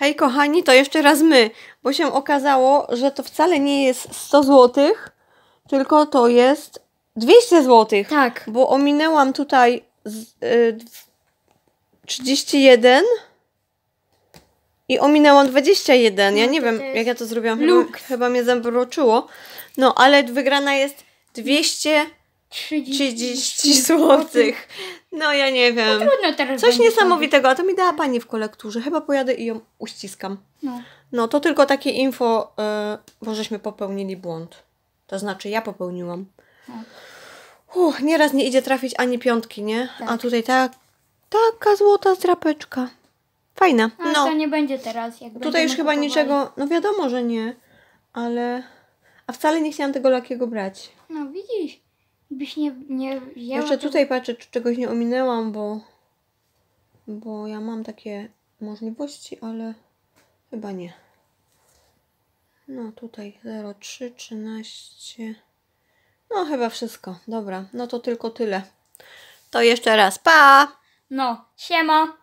Hej kochani, to jeszcze raz my, bo się okazało, że to wcale nie jest 100 zł, tylko to jest 200 zł. Tak. Bo ominęłam tutaj z, y, 31 i ominęłam 21. Ja no, nie wiem, jak ja to zrobiłam. Chyba, chyba mnie zamroczyło. No, ale wygrana jest 230 30 zł. No ja nie no wiem. No, trudno teraz Coś niesamowitego, a to mi dała pani w kolekturze. Chyba pojadę i ją uściskam. No, no to tylko takie info, yy, bo żeśmy popełnili błąd. To znaczy ja popełniłam. No. Uch, nieraz nie idzie trafić ani piątki, nie? Tak. A tutaj tak, taka złota zdrapeczka. Fajna. No, no. to nie będzie teraz. Jak tutaj już chyba kupowali. niczego, no wiadomo, że nie, ale... A wcale nie chciałam tego lakiego brać. No widzisz byś nie, nie Jeszcze tutaj patrzę, czy czegoś nie ominęłam, bo, bo ja mam takie możliwości, ale chyba nie. No tutaj 03, 13. No chyba wszystko. Dobra, no to tylko tyle. To jeszcze raz. Pa! No, siema!